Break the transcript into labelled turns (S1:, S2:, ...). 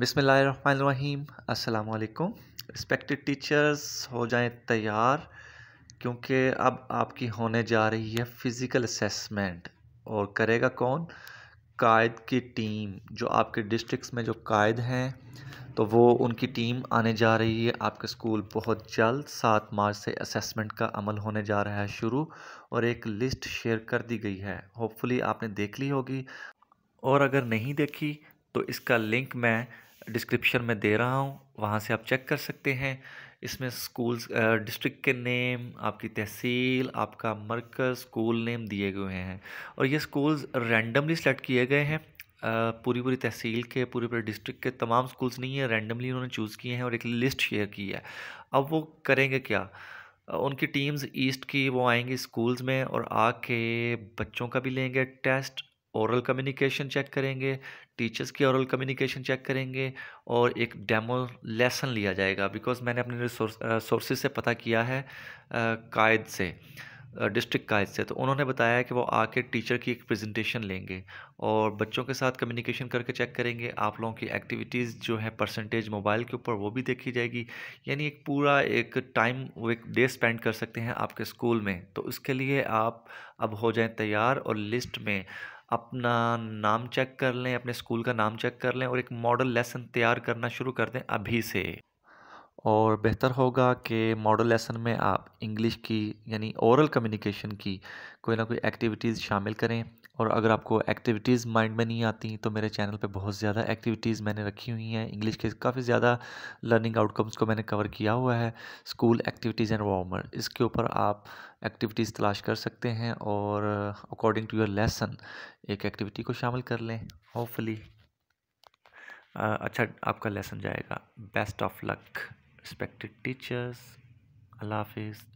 S1: बिसमीम असलकुम respected teachers हो जाएं तैयार क्योंकि अब आपकी होने जा रही है फ़िज़िकल असेसमेंट और करेगा कौन कायद की टीम जो आपके डिस्ट्रिक्स में जो कायद हैं तो वो उनकी टीम आने जा रही है आपके स्कूल बहुत जल्द सात मार्च से असेसमेंट का अमल होने जा रहा है शुरू और एक लिस्ट शेयर कर दी गई है होपफुली आपने देख ली होगी और अगर नहीं देखी तो इसका लिंक मैं डिस्क्रिप्शन में दे रहा हूँ वहाँ से आप चेक कर सकते हैं इसमें स्कूल्स डिस्ट्रिक्ट के नेम आपकी तहसील आपका मरकज स्कूल नेम दिए गए हैं और ये स्कूल्स रैंडमली सेलेक्ट किए गए हैं पूरी पूरी तहसील के पूरे पूरे डिस्ट्रिक्ट के तमाम स्कूल्स नहीं है रैंडमली उन्होंने चूज़ किए हैं और एक लिस्ट शेयर की है अब वो करेंगे क्या उनकी टीम्स ईस्ट की वो आएंगी स्कूल्स में और आके बच्चों का भी लेंगे टेस्ट औरल कम्युनिकेशन चेक करेंगे टीचर्स की औरल कम्युनिकेशन चेक करेंगे और एक डेमो लेसन लिया जाएगा बिकॉज मैंने अपने सोर्स से पता किया है कायद से डिस्ट्रिक्ट कायद से तो उन्होंने बताया है कि वो आके टीचर की एक प्रेजेंटेशन लेंगे और बच्चों के साथ कम्युनिकेशन करके चेक करेंगे आप लोगों की एक्टिविटीज़ जो है परसेंटेज मोबाइल के ऊपर वो भी देखी जाएगी यानी एक पूरा एक टाइम वो एक डे स्पेंड कर सकते हैं आपके स्कूल में तो उसके लिए आप अब हो जाएं तैयार और लिस्ट में अपना नाम चेक कर लें अपने स्कूल का नाम चेक कर लें और एक मॉडल लेसन तैयार करना शुरू कर दें अभी से और बेहतर होगा कि मॉडल लेसन में आप इंग्लिश की यानी ओरल कम्युनिकेशन की कोई ना कोई एक्टिविटीज़ शामिल करें और अगर आपको एक्टिविटीज़ माइंड में नहीं आती तो मेरे चैनल पे बहुत ज़्यादा एक्टिविटीज़ मैंने रखी हुई हैं इंग्लिश के काफ़ी ज़्यादा लर्निंग आउटकम्स को मैंने कवर किया हुआ है स्कूल एक्टिविटीज़ एंड वार्मर इसके ऊपर आप एक्टिविटीज़ तलाश कर सकते हैं और अकॉर्डिंग टू योर लेसन एक एक्टिविटी को शामिल कर लें होपफुली अच्छा आपका लेसन जाएगा best of luck respected teachers, Allah Hafiz.